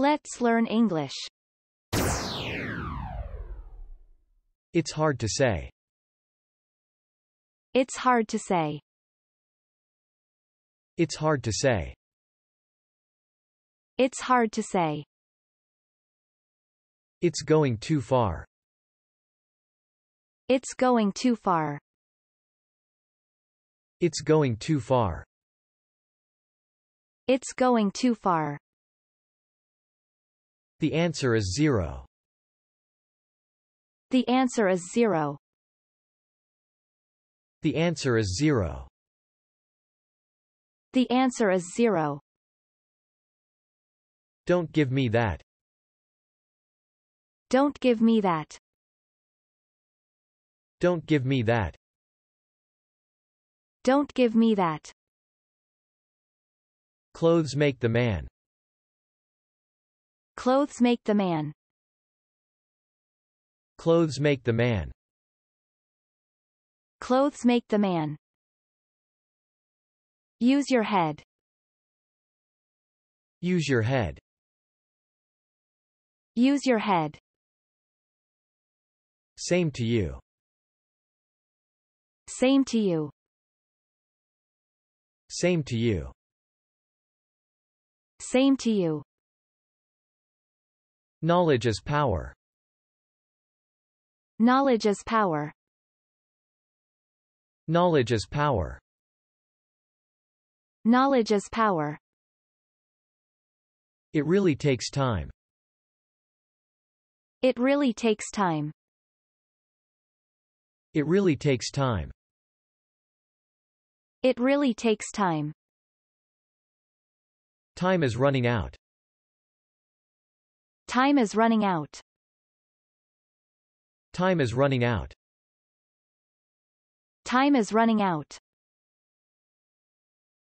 Let's learn English. It's hard to say. It's hard to say. It's hard to say. It's hard to say. It's going too far. It's going too far. It's going too far. It's going too far. The answer is zero. The answer is zero. The answer is zero. The answer is zero. Don't give me that. Don't give me that. Don't give me that. Don't give me that. Clothes make the man. Clothes make the man. Clothes make the man. Clothes make the man. Use your head. Use your head. Use your head. Same to you. Same to you. Same to you. Same to you. Knowledge is power. Knowledge is power. Knowledge is power. Knowledge is power. It really takes time. It really takes time. It really takes time. It really takes time. Time is running out. Time is running out. Time is running out. Time is running out.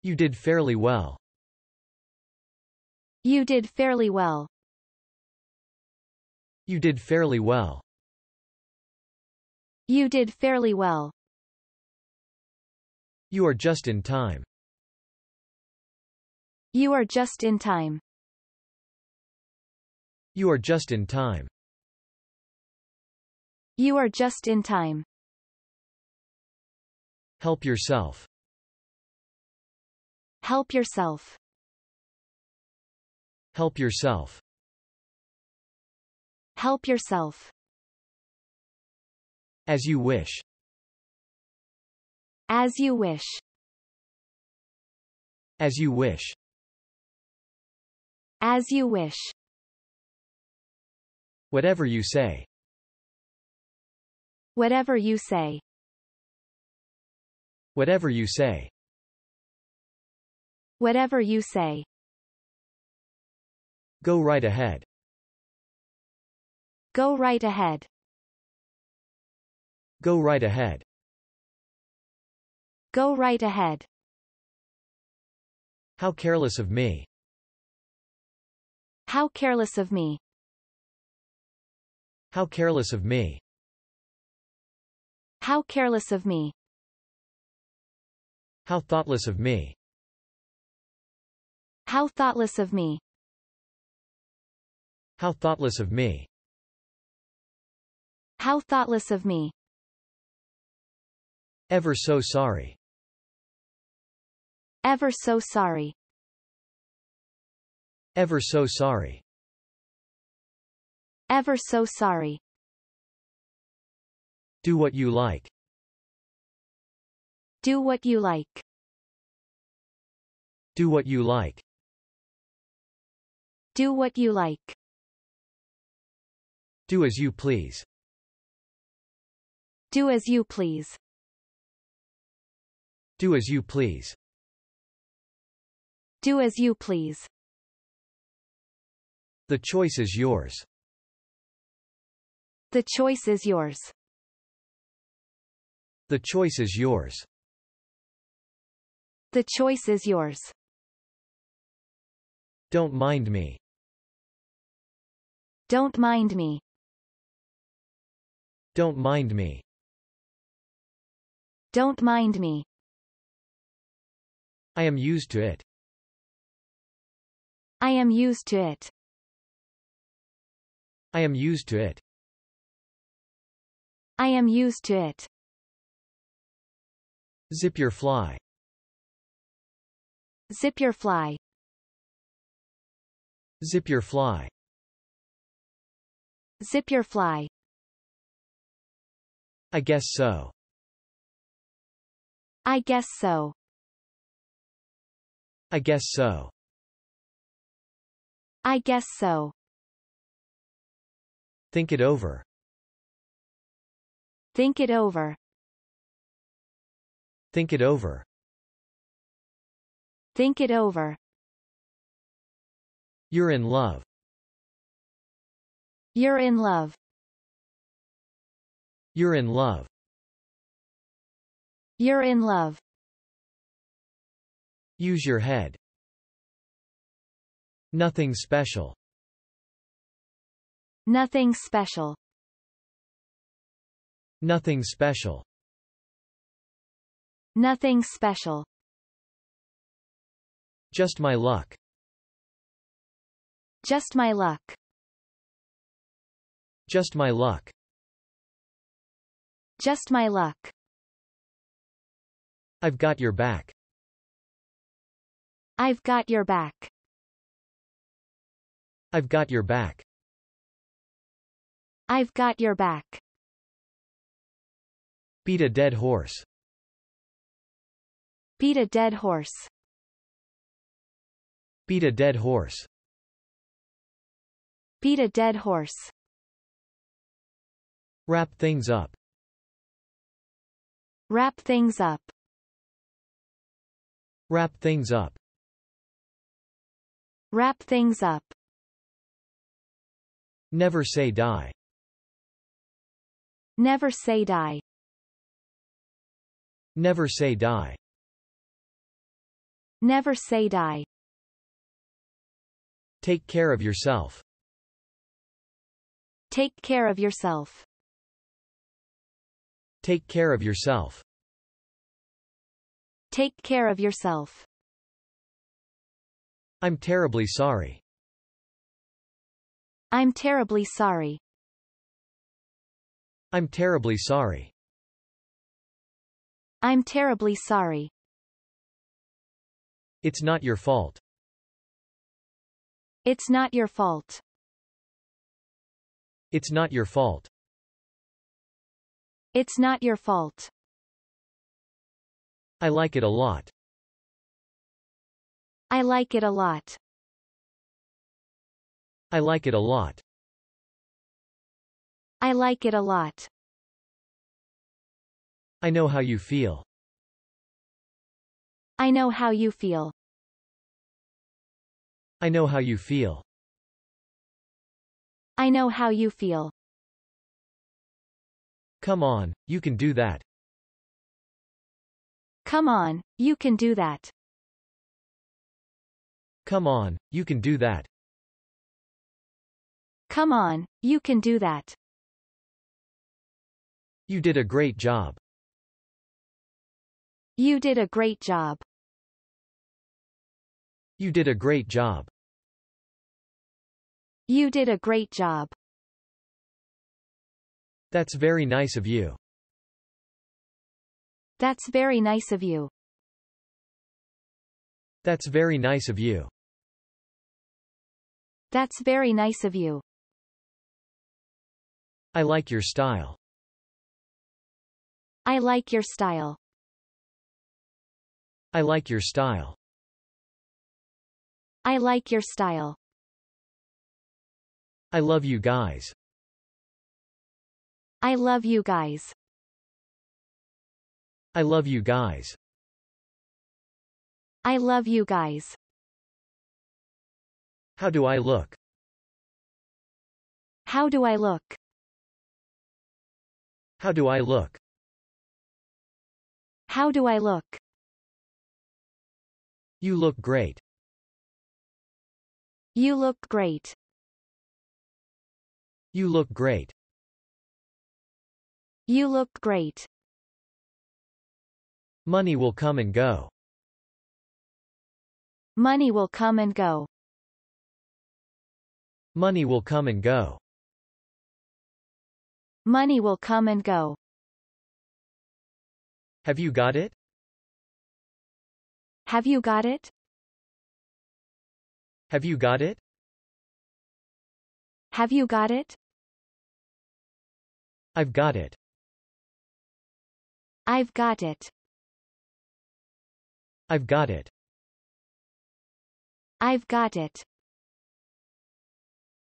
You did fairly well. You did fairly well. You did fairly well. You did fairly well. You are just in time. You are just in time. You are just in time. You are just in time. Help yourself. Help yourself. Help yourself. Help yourself. As you wish. As you wish. As you wish. As you wish. Whatever you say. Whatever you say. Whatever you say. Whatever you say. Go right ahead. Go right ahead. Go right ahead. Go right ahead. How careless of me. How careless of me. How careless of me. How careless of me. How thoughtless of me. How thoughtless of me. How thoughtless of me. How thoughtless of me. Ever so sorry. Ever so sorry. Ever so sorry ever so sorry. Do what you like. Do what you like. Do what you like. Do what you like. Do as you please. Do as you please. Do as you please. Do as you please. The choice is yours. The choice is yours. The choice is yours. The choice is yours. Don't mind me. Don't mind me. Don't mind me. Don't mind me. I am used to it. I am used to it. I am used to it. I am used to it. Zip your fly. Zip your fly. Zip your fly. Zip your fly. I guess so. I guess so. I guess so. I guess so. Think it over. Think it over. Think it over. Think it over. You're in love. You're in love. You're in love. You're in love. Use your head. Nothing special. Nothing special. Nothing special. Nothing special. Just my luck. Just my luck. Just my luck. Just my luck. I've got your back. I've got your back. I've got your back. I've got your back. Beat a dead horse. Beat a dead horse. Beat a dead horse. Beat a dead horse. Wrap things up. Wrap things up. Wrap things up. Wrap things up. Never say die. Never say die. Never say die. Never say die. Take care of yourself. Take care of yourself. Take care of yourself. Take care of yourself. I'm terribly sorry. I'm terribly sorry. I'm terribly sorry. I'm terribly sorry. It's not your fault. It's not your fault. It's not your fault. It's not your fault. I like it a lot. I like it a lot. I like it a lot. I like it a lot. I know how you feel. I know how you feel. I know how you feel. I know how you feel. Come on, you can do that. Come on, you can do that. Come on, you can do that. Come on, you can do that. You did a great job. You did a great job. You did a great job. You did a great job. That's very nice of you. That's very nice of you. That's very nice of you. That's very nice of you. I like your style. I like your style. I like your style. I like your style. I love you guys. I love you guys. I love you guys. I love you guys. How do I look? How do I look? How do I look? How do I look? You look great. You look great. You look great. You look great. Money will come and go. Money will come and go. Money will come and go. Money will come and go. Have you got it? Have you got it? Have you got it? Have you got it? I've got it. I've got it. I've got it. I've got it.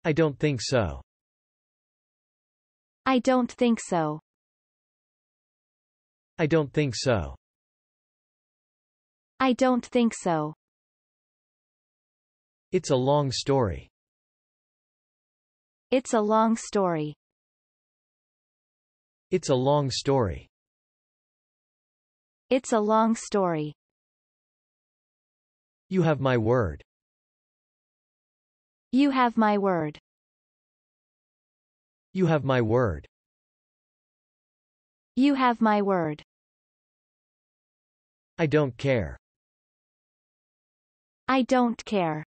I don't think so. I don't think so. I don't think so. I don't think so. It's a long story. It's a long story. It's a long story. It's a long story. You have my word. You have my word. You have my word. You have my word. I don't care. I don't care.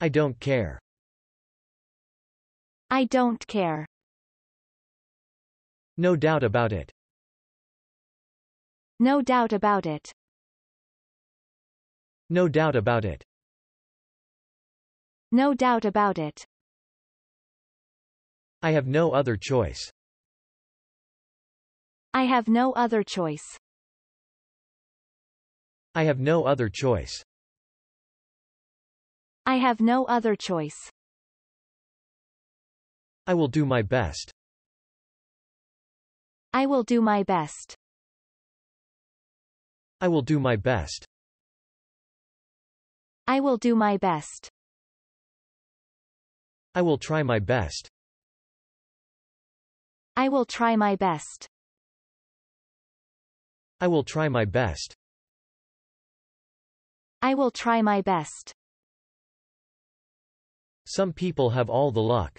I don't care. I don't care. No doubt about it. No doubt about it. No doubt about it. No doubt about it. I have no other choice. I have no other choice. I have no other choice. I have no other choice. I will do my best. I will do my best. I will do my best. I will do my best. I will try my best. I will try my best. I will try my best. I will try my best. Some people have all the luck.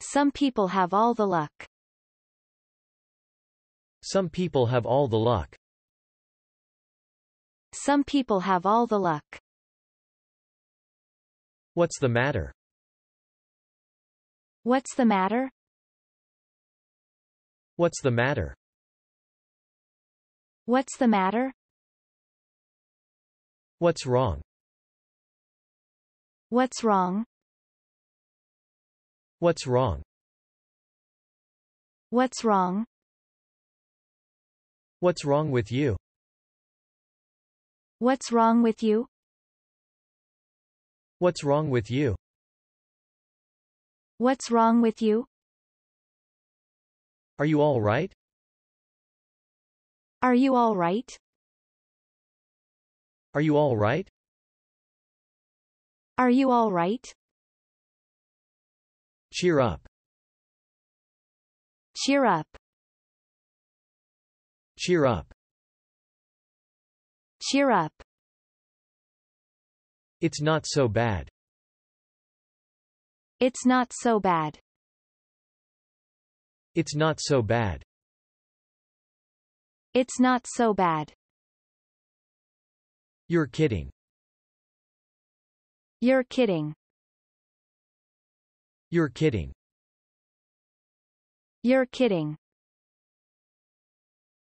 Some people have all the luck. Some people have all the luck. Some people have all the luck. What's the matter? What's the matter? What's the matter? What's the matter? What's wrong? What's wrong? What's wrong? What's wrong? What's wrong with you? What's wrong with you? What's wrong with you? What's wrong with you? Are you all right? Are you all right? Are you all right? Are you all right? Cheer up. Cheer up. Cheer up. Cheer up. It's not so bad. It's not so bad. It's not so bad. It's not so bad. You're kidding. You're kidding. You're kidding. You're kidding.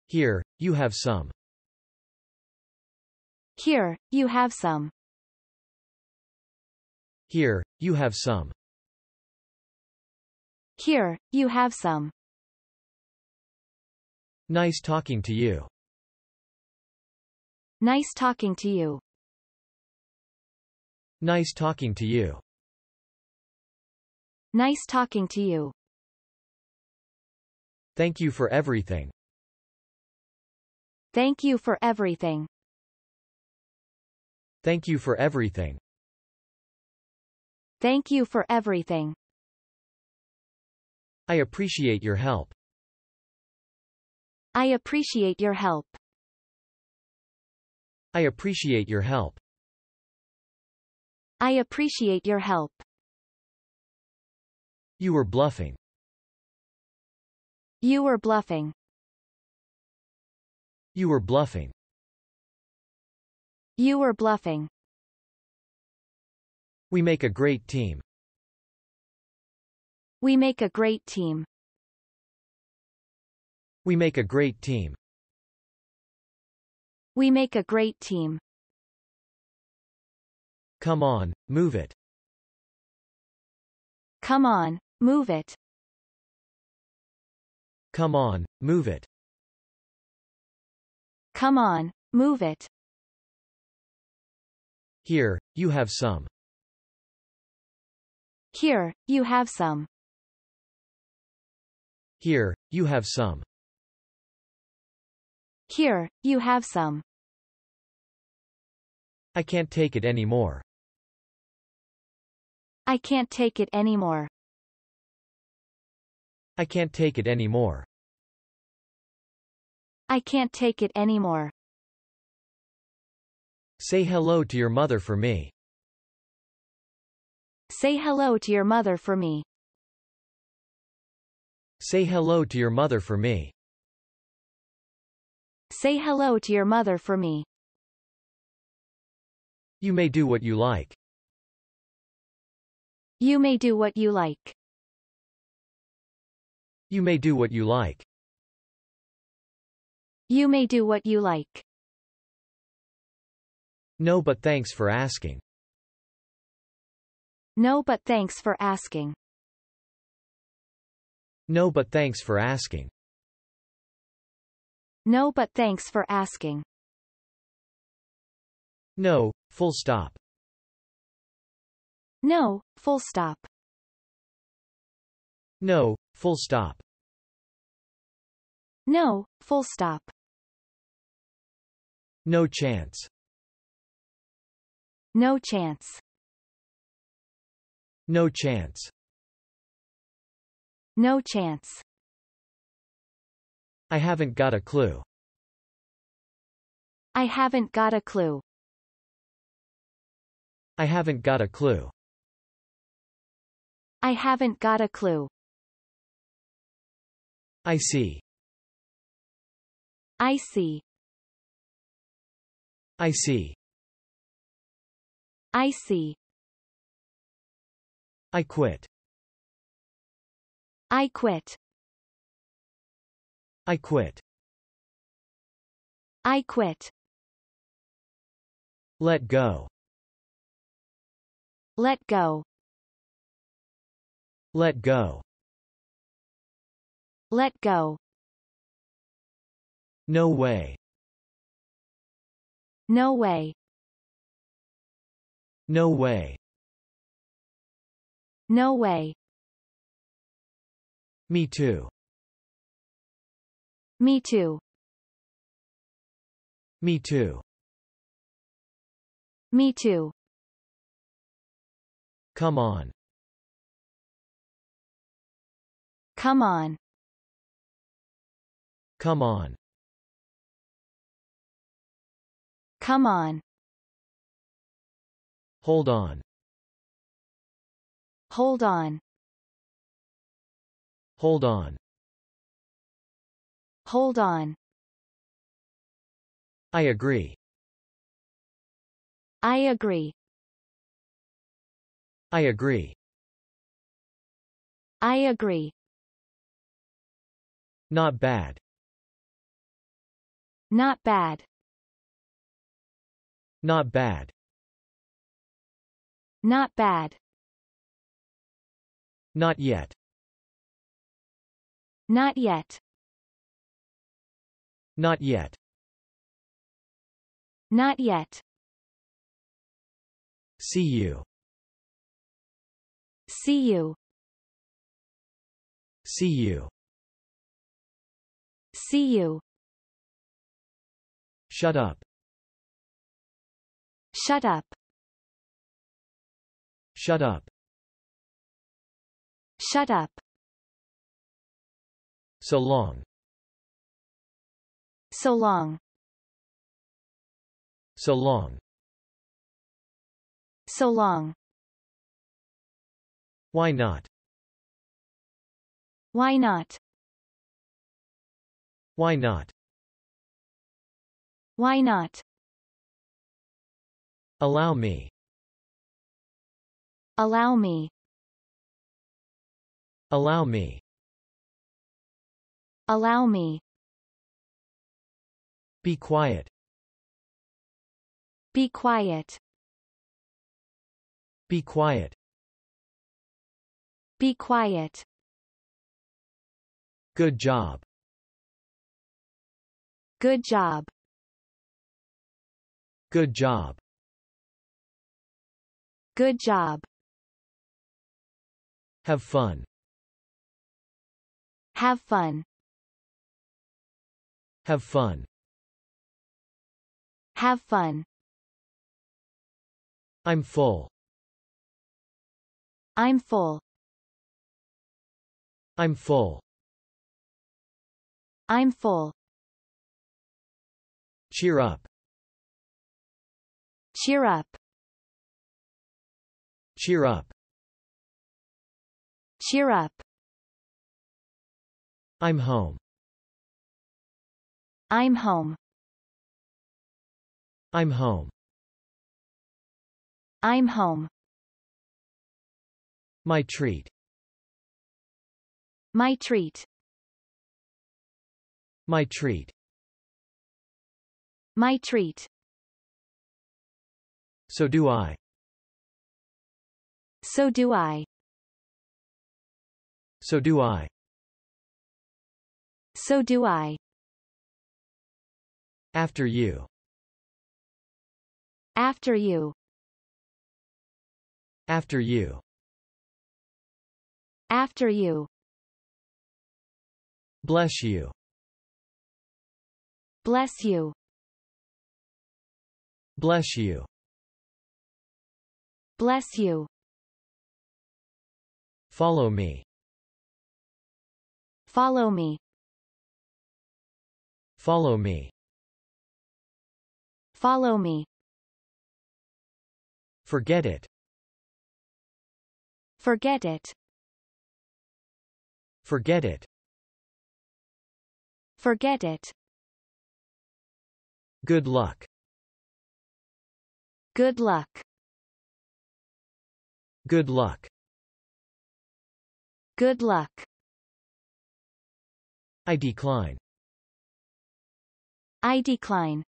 Here, you have some. Here, you have some. Here, you have some. Here, you have some. Nice talking to you. Nice talking to you. Nice talking to you. Nice talking to you. Thank you for everything. Thank you for everything. Thank you for everything. Thank you for everything. I appreciate your help. I appreciate your help. I appreciate your help. I appreciate your help. You were bluffing. You were bluffing. You were bluffing. You were bluffing. We make a great team. We make a great team. We make a great team. We make a great team. Come on, move it. Come on, move it. Come on, move it. Come on, move it. Here, you have some. Here, you have some. Here, you have some. Here, you have some. I can't take it anymore. I can't take it anymore. I can't take it anymore. I can't take it anymore. Say hello to your mother for me. Say hello to your mother for me. Say hello to your mother for me. Say hello to your mother for me. You may do what you like. You may do what you like. You may do what you like. You may do what you like. No but thanks for asking. No but thanks for asking. No but thanks for asking. No but thanks for asking. No, full stop. No, full stop. No, full stop. No, full stop. No chance. No chance. No chance. No chance. I haven't got a clue. I haven't got a clue. I haven't got a clue. I haven't got a clue. I see. I see. I see. I see. I quit. I quit. I quit. I quit. Let go. Let go. Let go. Let go. No way. No way. No way. No way. Me too. Me too. Me too. Me too. Come on. Come on. Come on. Come on. Hold on. Hold on. Hold on. Hold on. I agree. I agree. I agree. I agree. Not bad. Not bad. Not bad. Not bad. Not yet. Not yet. Not yet. Not yet. See you. See you. See you. See you. Shut up. Shut up. Shut up. Shut up. So long. So long. So long. So long. Why not? Why not? Why not? Why not? Allow me. Allow me. Allow me. Allow me. Be quiet. Be quiet. Be quiet. Be quiet. Good job. Good job. Good job. Good job. Have fun. Have fun. Have fun. Have fun. I'm full. I'm full. I'm full. I'm full. Cheer up. Cheer up. Cheer up. Cheer up. I'm home. I'm home. I'm home. I'm home. My treat. My treat. My treat. My treat. So do I. So do I. So do I. So do I. After you. After you. After you. After you. Bless you. Bless you. Bless you. Bless you. Follow me. Follow me. Follow me. Follow me. Forget it. Forget it. Forget it. Forget it. Good luck. Good luck. Good luck. Good luck. I decline. I decline.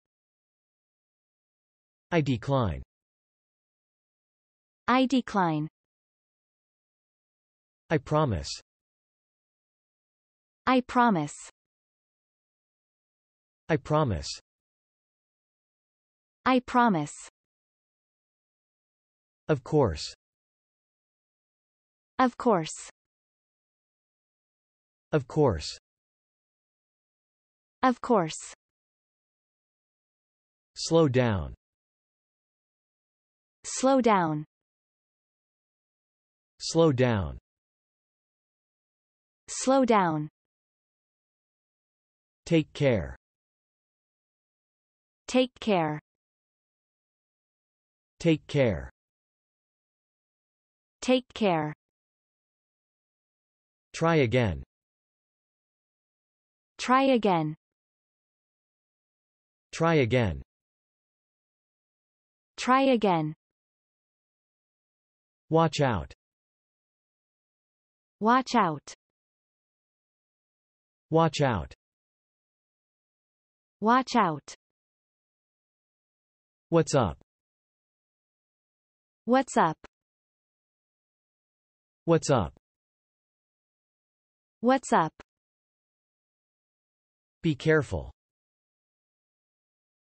I decline. I decline. I promise. I promise. I promise. I promise. Of course. Of course. Of course. Of course. Slow down. Slow down. Slow down. Slow down. Take care. Take care. Take care. Take care. Try again. Try again. Try again. Try again. Watch out. Watch out. Watch out. Watch out. What's up? What's up? What's up? What's up? Be careful.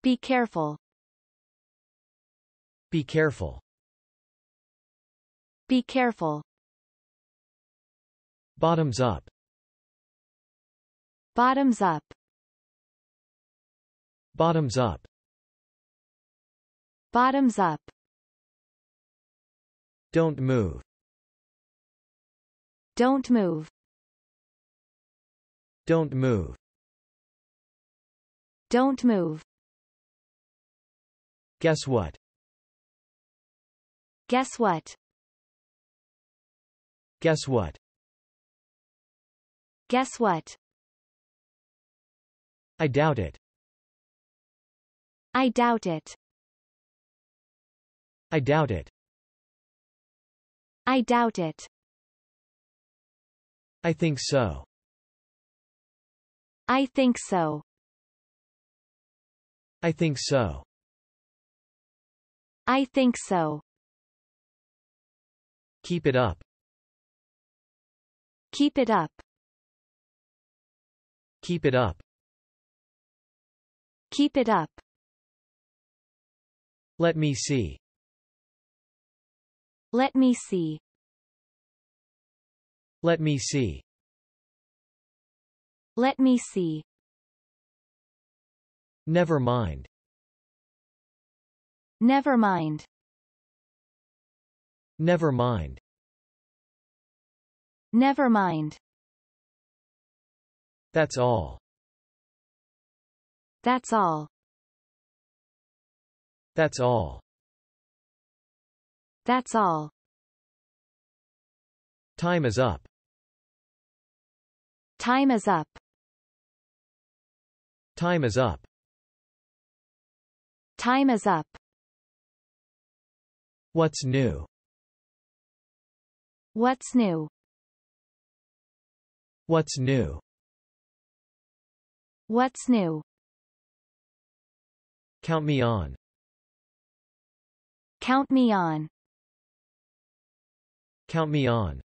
Be careful. Be careful. Be careful. Bottoms up. Bottoms up. Bottoms up. Bottoms up. Don't move. Don't move. Don't move. Don't move. Guess what? Guess what? Guess what? Guess what? I doubt it. I doubt it. I doubt it. I doubt it. I think so. I think so. I think so. I think so. Keep it up. Keep it up. Keep it up. Keep it up. Let me see. Let me see. Let me see. Let me see. Never mind. Never mind. Never mind. Never mind. That's all. That's all. That's all. That's all. Time is up. Time is up. Time is up. Time is up. What's new? What's new? What's new? What's new? Count me on. Count me on. Count me on.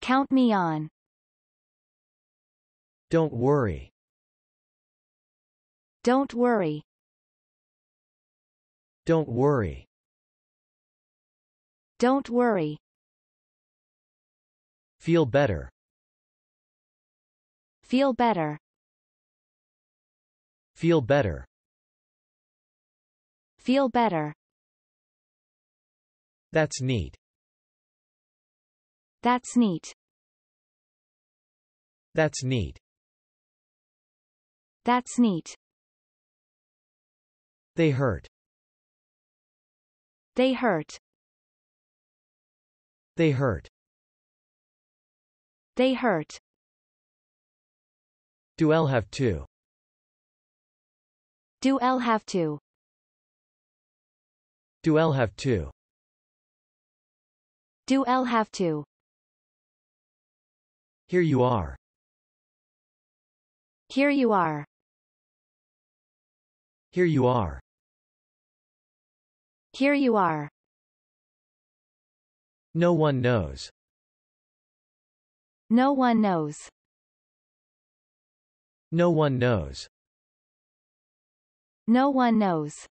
Count me on. Don't worry. Don't worry. Don't worry. Don't worry. Feel better. Feel better. Feel better. Feel better. That's neat. That's neat. That's neat. That's neat. They hurt. They hurt. They hurt. They hurt. Do el have to. Do el have to. Do el have to. Do el have to. Here you are. Here you are. Here you are. Here you are. No one knows. No one knows. No one knows. No one knows.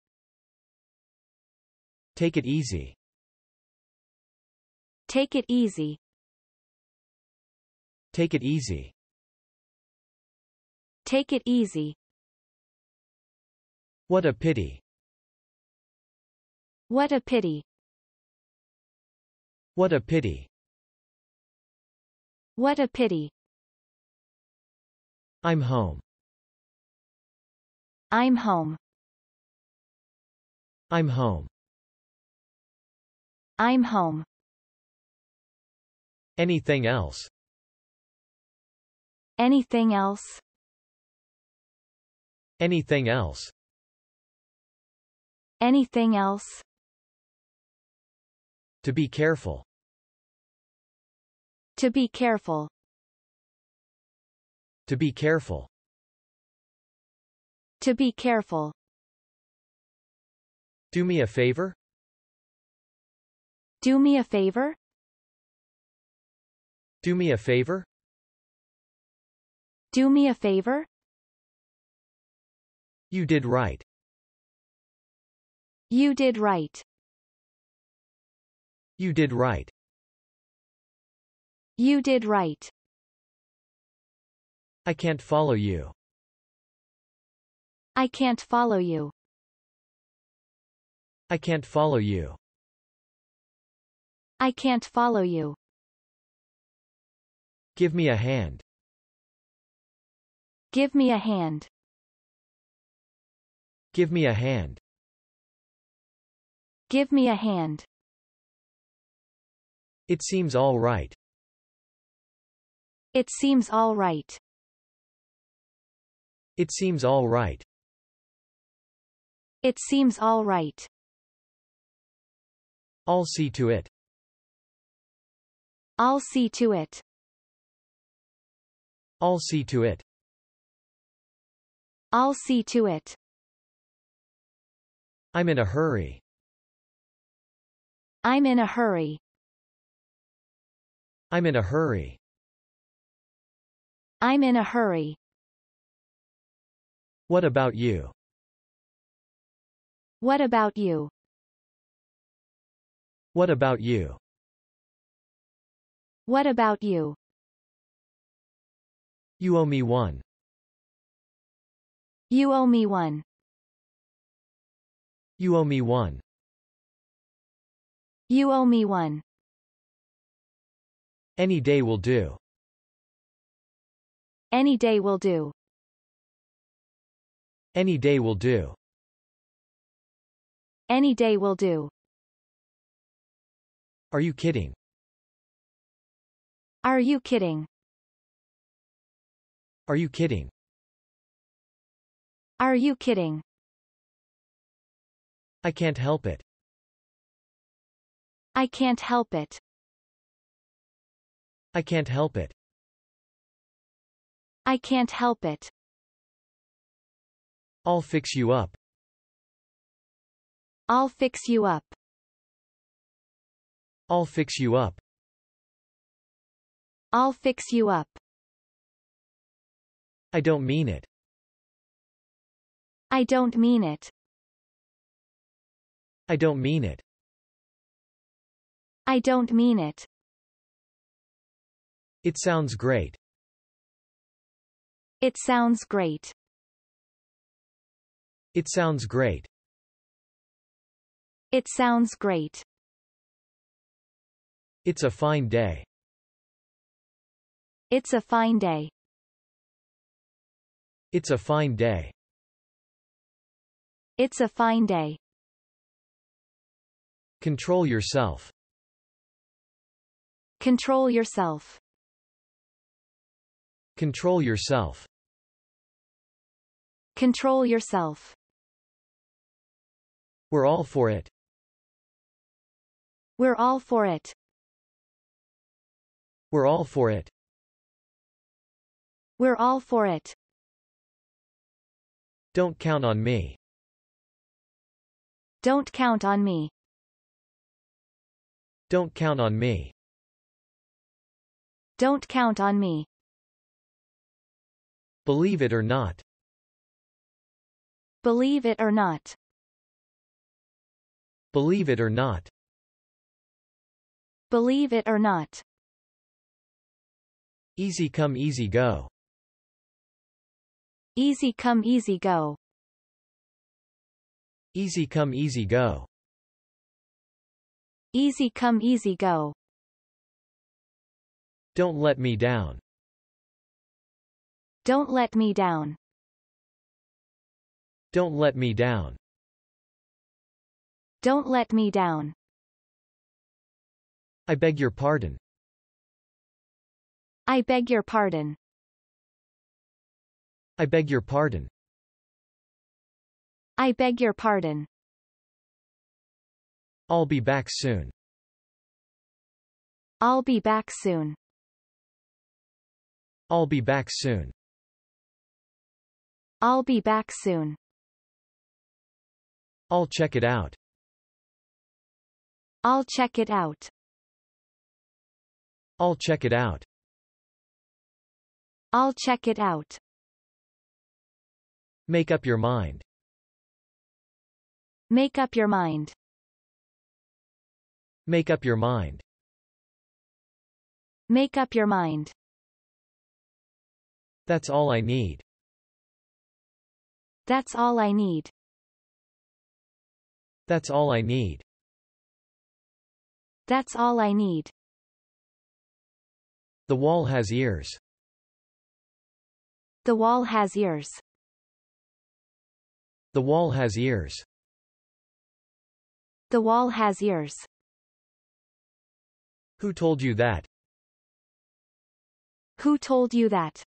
Take it easy. Take it easy. Take it easy. Take it easy. What a pity. What a pity. What a pity. What a pity. I'm home. I'm home. I'm home. I'm home. Anything else? Anything else? Anything else? Anything else? To be careful. To be careful. To be careful. To be careful. Do me a favor? Do me a favor? Do me a favor? Do me a favor? You did right. You did right. You did right. You did right. I can't follow you. I can't follow you. I can't follow you. I can't follow you. Give me a hand. Give me a hand. Give me a hand. Give me a hand. It seems all right. It seems all right. It seems all right. It seems all right. I'll see to it. I'll see to it. I'll see to it. I'll see to it. I'm in a hurry. I'm in a hurry. I'm in a hurry. I'm in a hurry. What about you? What about you? What about you? What about you? You owe me one. You owe me one. You owe me one. You owe me one. Any day will do. Any day will do. Any day will do. Any day will do. Are you kidding? Are you kidding? Are you kidding? Are you kidding? I can't help it. I can't help it. I can't help it. I can't help it. I'll fix you up. I'll fix you up. I'll fix you up. I'll fix you up. I don't mean it. I don't mean it. I don't mean it. I don't mean it. It sounds great. It sounds great. It sounds great. It sounds great. It's a fine day. It's a fine day. It's a fine day. It's a fine day. Control yourself. Control yourself. Control yourself. Control yourself. We're all for it. We're all for it. We're all for it. We're all for it. Don't count on me. Don't count on me. Don't count on me. Don't count on me. Believe it or not. Believe it or not. Believe it or not. Believe it or not. Easy come easy go. Easy come easy go. Easy come easy go. Easy come easy go. Don't let me down. Don't let me down. Don't let me down. Don't let me down. I beg your pardon. I beg your pardon. I beg your pardon. I beg your pardon. I'll be back soon. I'll be back soon. I'll be back soon. I'll be back soon. I'll check it out. I'll check it out. I'll check it out. I'll check it out. Make up your mind. Make up your mind. Make up your mind. Make up your mind. That's all I need. That's all I need. That's all I need. That's all I need. The wall has ears. The wall has ears. The wall has ears. The wall has ears. Who told you that? Who told you that?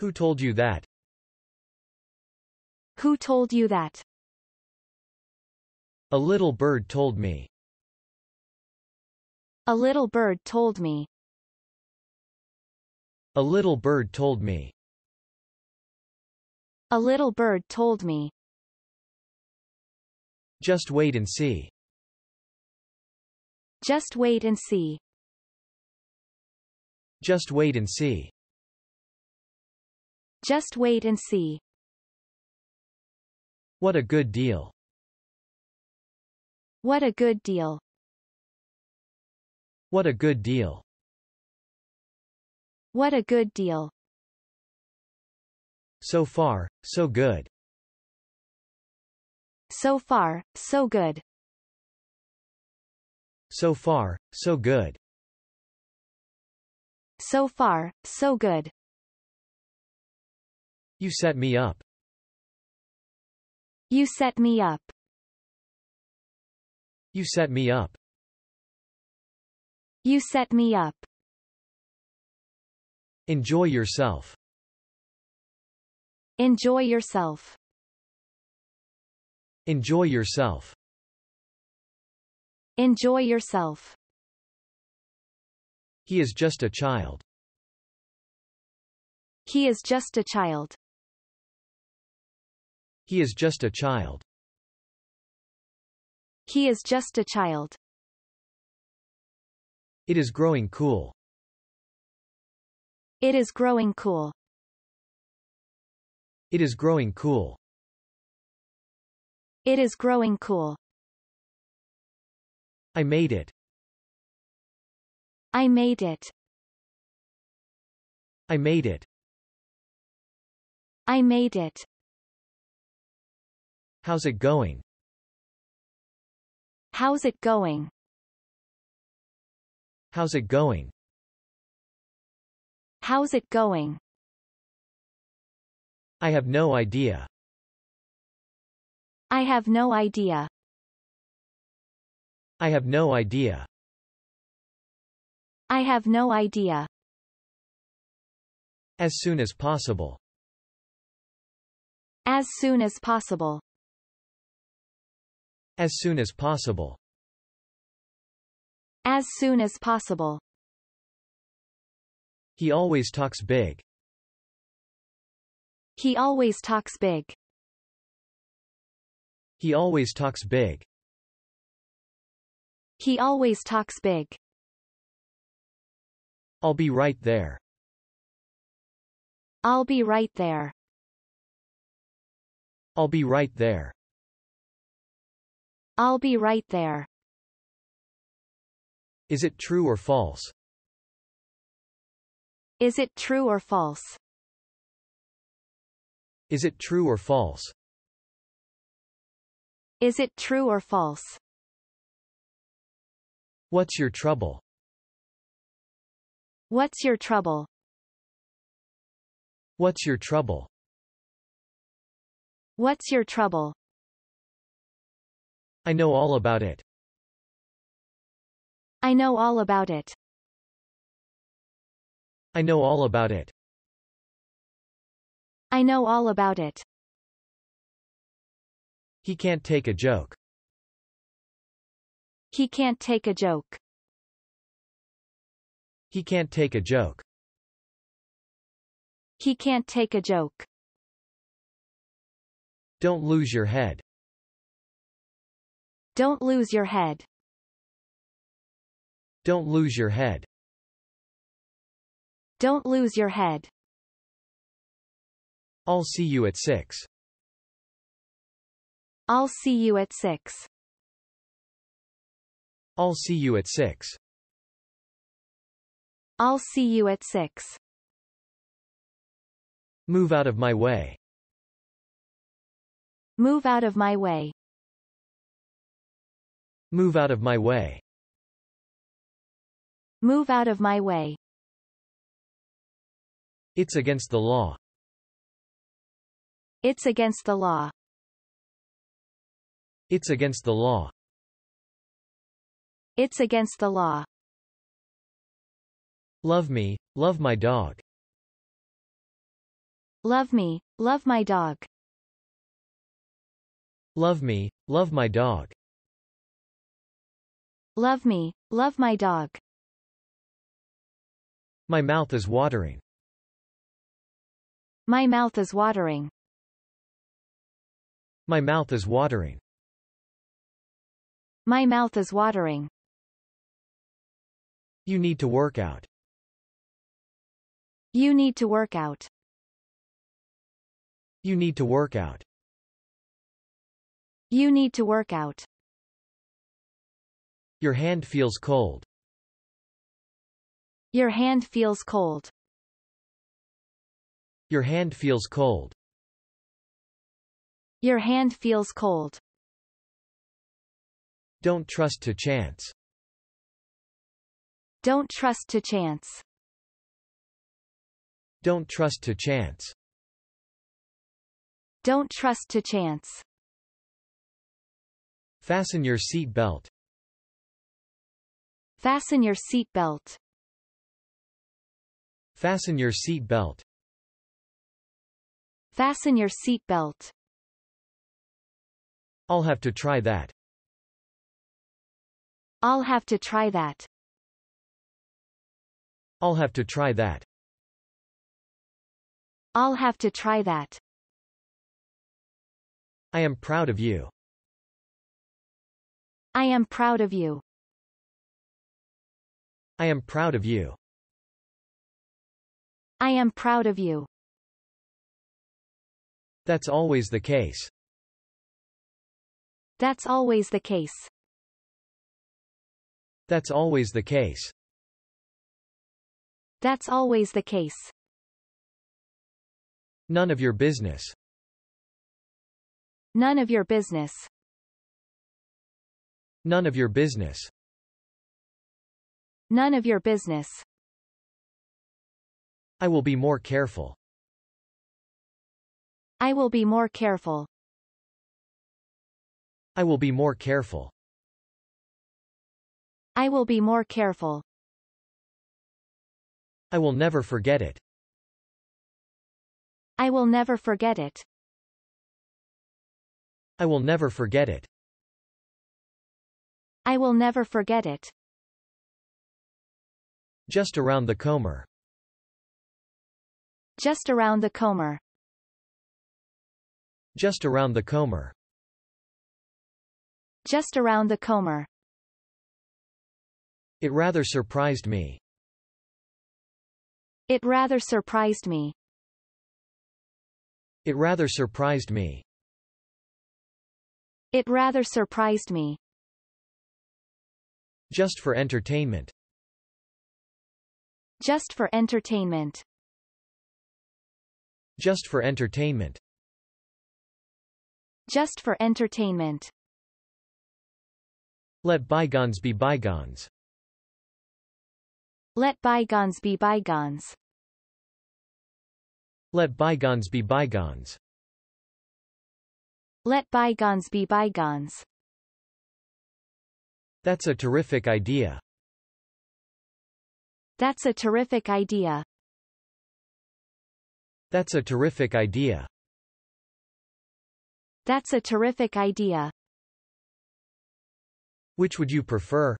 Who told you that? Who told you that? A little bird told me. A little bird told me. A little bird told me. A little bird told me. Just wait and see. Just wait and see. Just wait and see. Just wait and see. What a good deal. What a good deal. What a good deal. What a good deal. So far, so good. So far, so good. So far, so good. So far, so good. You set me up. You set me up. You set me up. You set me up. Enjoy yourself. Enjoy yourself. Enjoy yourself. Enjoy yourself. He is just a child. He is just a child. He is just a child. He is just a child. It is growing cool. It is growing cool. It is growing cool. It is growing cool. I made it. I made it. I made it. I made it. How's it going? How's it going? How's it going? How's it going? I have no idea. I have no idea. I have no idea. I have no idea. As soon as possible. As soon as possible. As soon as possible. As soon as possible. He always talks big. He always talks big. He always talks big. He always talks big. I'll be right there. I'll be right there. I'll be right there. I'll be right there. Is it true or false? Is it true or false? Is it true or false? Is it true or false? What's your trouble? What's your trouble? What's your trouble? What's your trouble? I know all about it. I know all about it. I know all about it. I know all about it. He can't take a joke. He can't take a joke. He can't take a joke. He can't take a joke. Don't lose your head. Don't lose your head. Don't lose your head. Don't lose your head. I'll see you at 6. I'll see you at 6. I'll see you at 6. I'll see you at 6. Move out of my way. Move out of my way. Move out of my way. Move out of my way. It's against the law. It's against the law. It's against the law. It's against the law. Love me, love my dog. Love me, love my dog. Love me, love my dog. Love me, love my dog. My mouth is watering. My mouth is watering. My mouth is watering. My mouth is watering. You need to work out. You need to work out. You need to work out. You need to work out. Your hand feels cold. Your hand feels cold. Your hand feels cold. Your hand feels cold. Don't trust to chance. Don't trust to chance. Don't trust to chance. Don't trust to chance. Fasten your seat belt. Fasten your seat belt. Fasten your seat belt. Fasten your seat belt. I'll have to try that. I'll have to try that. I'll have to try that. I'll have to try that. I am proud of you. I am proud of you. I am proud of you. I am proud of you. That's always the case. That's always the case. That's always the case. That's always the case. None of your business. None of your business. None of your business. None of your business. I will be more careful. I will be more careful. I will be more careful. I will be more careful. I will never forget it. I will never forget it. I will never forget it. I will never forget it. Just around the Comer. Just around the comber. Just around the comber. Just around the comber. It rather surprised me. It rather surprised me. It rather surprised me. It rather surprised me. Just for entertainment. Just for entertainment. Just for entertainment. Just for entertainment. Let bygones be bygones. Let bygones be bygones. Let bygones be bygones. Let bygones be bygones. That's a terrific idea. That's a terrific idea. That's a terrific idea. That's a terrific idea. Which would you prefer?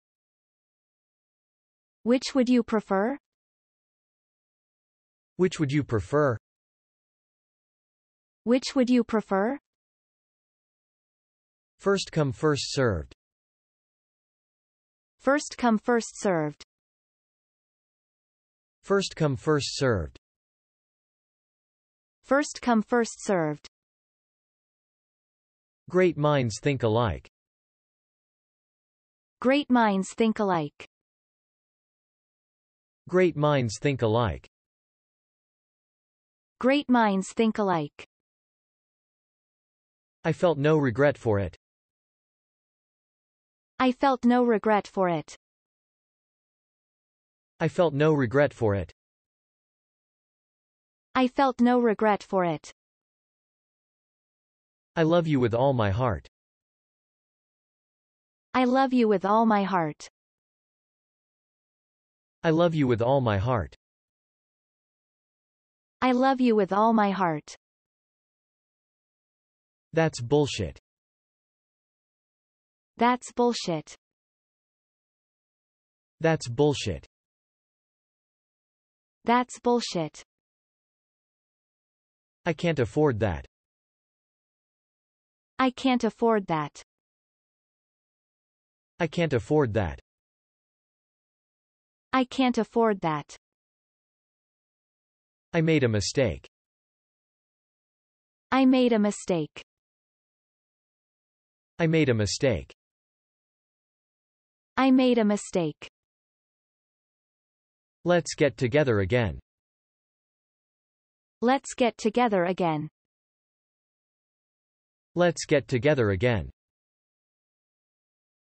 Which would you prefer? Which would you prefer? Which would you prefer? First come first served. First come first served. First come first served. First come first served. Great minds think alike. Great minds think alike. Great minds think alike. Great minds think alike. I felt no regret for it. I felt no regret for it. I felt no regret for it. I felt no regret for it. I love you with all my heart. I love you with all my heart. I love you with all my heart. I love you with all my heart. That's bullshit. That's bullshit. That's bullshit. That's bullshit. I can't afford that. I can't afford that. I can't afford that. I can't afford that. I made a mistake. I made a mistake. I made a mistake. I made a mistake. Let's get together again. Let's get together again. Let's get together again.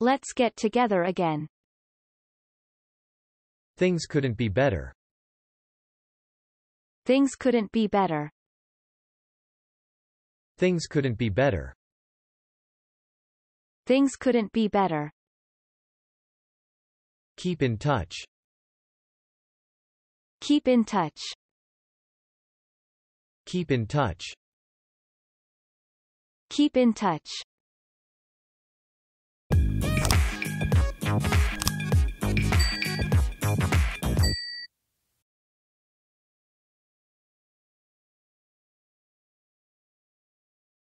Let's get together again. Things couldn't be better. Things couldn't be better. Things couldn't be better. Things couldn't be better. Keep in touch. Keep in touch. Keep in touch. Keep in touch.